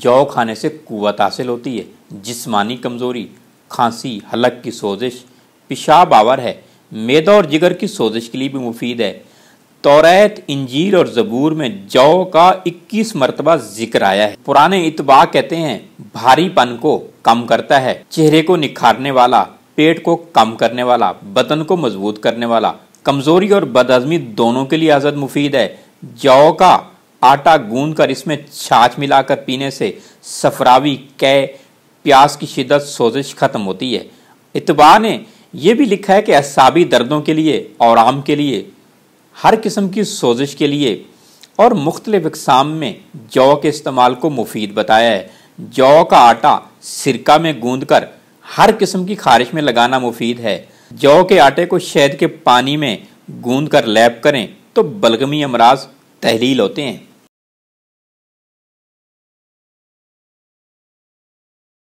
जौ खाने से कुत हासिल होती है जिस्मानी कमज़ोरी खांसी हलक की सोजिश पेशाब आवर है मैदा और जिगर की सोजिश के लिए भी मुफीद है तौरत इंजीर और ज़बूर में जौ का 21 मरतबा जिक्र आया है पुराने इतबा कहते हैं भारीपन को कम करता है चेहरे को निखारने वाला पेट को कम करने वाला बदन को मजबूत करने वाला कमज़ोरी और बदहजमी दोनों के लिए आज़द मुफीद है जौ का आटा गूंद कर इसमें छाछ मिलाकर पीने से सफरावी कै प्यास की शिदत सोजिश ख़त्म होती है इतबा ने यह भी लिखा है कि असाबी दर्दों के लिए और आम के लिए हर किस्म की सोजिश के लिए और मुख्तलिफ़ इकसाम में जौ के इस्तेमाल को मुफीद बताया है जौ का आटा सिरका में गूंद कर हर किस्म की खारिश में लगाना मुफीद है जौ के आटे को शहद के पानी में गूंद कर लैब करें तो बलगमी अमराज तहलील होते हैं